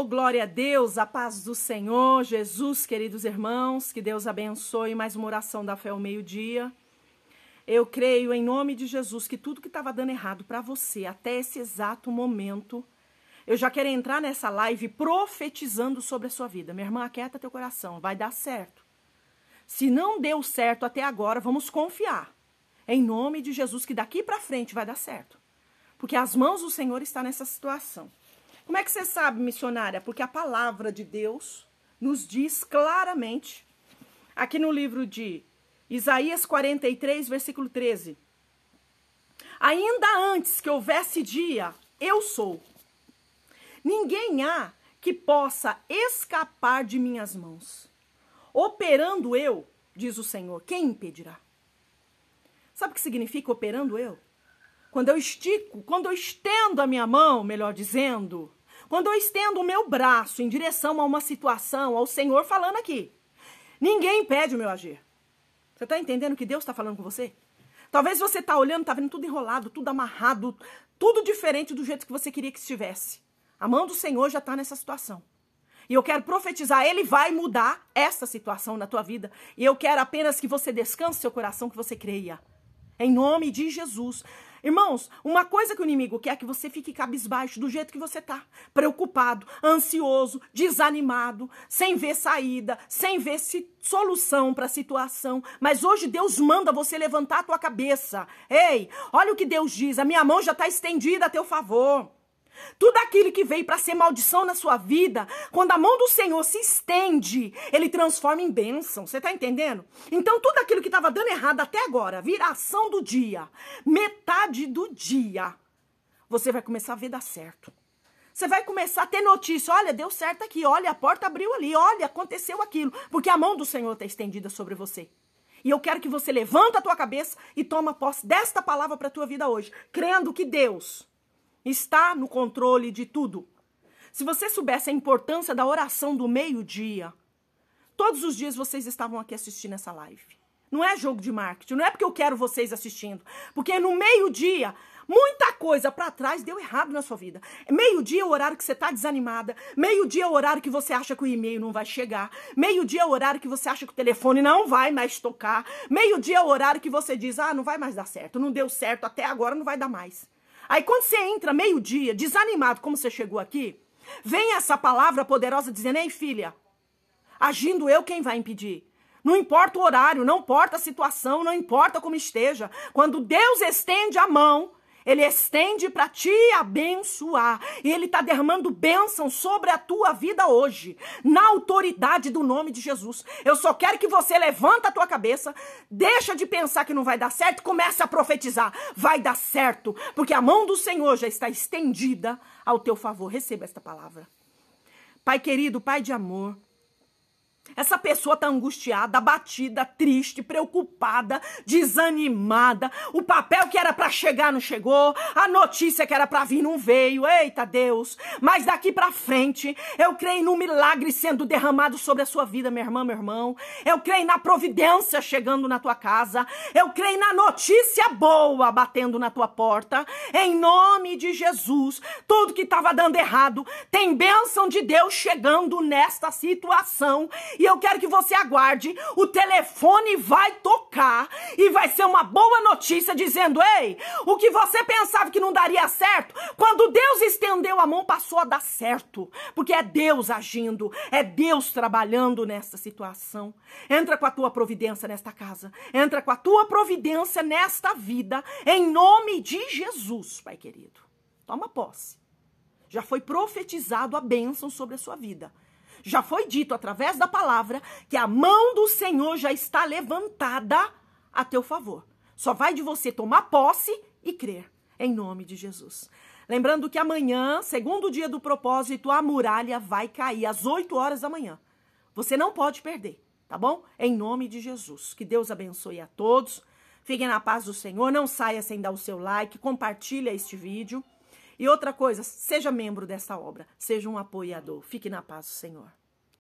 Oh, glória a Deus, a paz do Senhor, Jesus, queridos irmãos, que Deus abençoe mais uma oração da fé ao meio-dia. Eu creio em nome de Jesus que tudo que estava dando errado para você até esse exato momento, eu já quero entrar nessa live profetizando sobre a sua vida. Minha irmã, aquieta teu coração, vai dar certo. Se não deu certo até agora, vamos confiar em nome de Jesus que daqui para frente vai dar certo. Porque as mãos do Senhor está nessa situação. Como é que você sabe, missionária? Porque a palavra de Deus nos diz claramente, aqui no livro de Isaías 43, versículo 13: Ainda antes que houvesse dia, eu sou. Ninguém há que possa escapar de minhas mãos. Operando eu, diz o Senhor, quem impedirá? Sabe o que significa operando eu? Quando eu estico, quando eu estendo a minha mão, melhor dizendo, quando eu estendo o meu braço em direção a uma situação, ao Senhor falando aqui, ninguém impede o meu agir. Você está entendendo que Deus está falando com você? Talvez você está olhando, está vendo tudo enrolado, tudo amarrado, tudo diferente do jeito que você queria que estivesse. A mão do Senhor já está nessa situação. E eu quero profetizar, Ele vai mudar essa situação na tua vida. E eu quero apenas que você descanse seu coração, que você creia. Em nome de Jesus. Irmãos, uma coisa que o inimigo quer é que você fique cabisbaixo do jeito que você tá, preocupado, ansioso, desanimado, sem ver saída, sem ver solução para a situação. Mas hoje Deus manda você levantar a tua cabeça. Ei, olha o que Deus diz: a minha mão já está estendida a teu favor. Tudo aquilo que veio para ser maldição na sua vida, quando a mão do Senhor se estende, ele transforma em bênção. Você está entendendo? Então, tudo aquilo que estava dando errado até agora, viração do dia, metade do dia, você vai começar a ver dar certo. Você vai começar a ter notícia: olha, deu certo aqui, olha, a porta abriu ali, olha, aconteceu aquilo. Porque a mão do Senhor está estendida sobre você. E eu quero que você levanta a tua cabeça e toma posse desta palavra para a tua vida hoje, crendo que Deus está no controle de tudo. Se você soubesse a importância da oração do meio-dia, todos os dias vocês estavam aqui assistindo essa live. Não é jogo de marketing, não é porque eu quero vocês assistindo, porque no meio-dia Muita coisa para trás deu errado na sua vida. Meio-dia é o horário que você está desanimada. Meio-dia é o horário que você acha que o e-mail não vai chegar. Meio-dia é o horário que você acha que o telefone não vai mais tocar. Meio-dia é o horário que você diz: ah, não vai mais dar certo, não deu certo até agora, não vai dar mais. Aí quando você entra meio-dia, desanimado como você chegou aqui, vem essa palavra poderosa dizendo: "Ei, filha, agindo eu quem vai impedir?" Não importa o horário, não importa a situação, não importa como esteja. Quando Deus estende a mão, ele estende para te abençoar. E Ele está derramando bênção sobre a tua vida hoje, na autoridade do nome de Jesus. Eu só quero que você levanta a tua cabeça, deixa de pensar que não vai dar certo, comece a profetizar. Vai dar certo, porque a mão do Senhor já está estendida ao teu favor. Receba esta palavra. Pai querido, Pai de amor. Essa pessoa tá angustiada, abatida, triste, preocupada, desanimada. O papel que era para chegar não chegou, a notícia que era para vir não veio. Eita Deus! Mas daqui para frente, eu creio no milagre sendo derramado sobre a sua vida, minha irmã, meu irmão. Eu creio na providência chegando na tua casa. Eu creio na notícia boa batendo na tua porta. Em nome de Jesus, tudo que estava dando errado, tem bênção de Deus chegando nesta situação. E eu quero que você aguarde. O telefone vai tocar e vai ser uma boa notícia dizendo: ei, o que você pensava que não daria certo, quando Deus estendeu a mão, passou a dar certo. Porque é Deus agindo, é Deus trabalhando nessa situação. Entra com a tua providência nesta casa, entra com a tua providência nesta vida, em nome de Jesus, Pai querido. Toma posse. Já foi profetizado a bênção sobre a sua vida já foi dito através da palavra que a mão do Senhor já está levantada a teu favor. Só vai de você tomar posse e crer, em nome de Jesus. Lembrando que amanhã, segundo dia do propósito, a muralha vai cair às 8 horas da manhã. Você não pode perder, tá bom? Em nome de Jesus. Que Deus abençoe a todos. Fiquem na paz do Senhor. Não saia sem dar o seu like. Compartilha este vídeo. E outra coisa, seja membro dessa obra, seja um apoiador. Fique na paz do Senhor.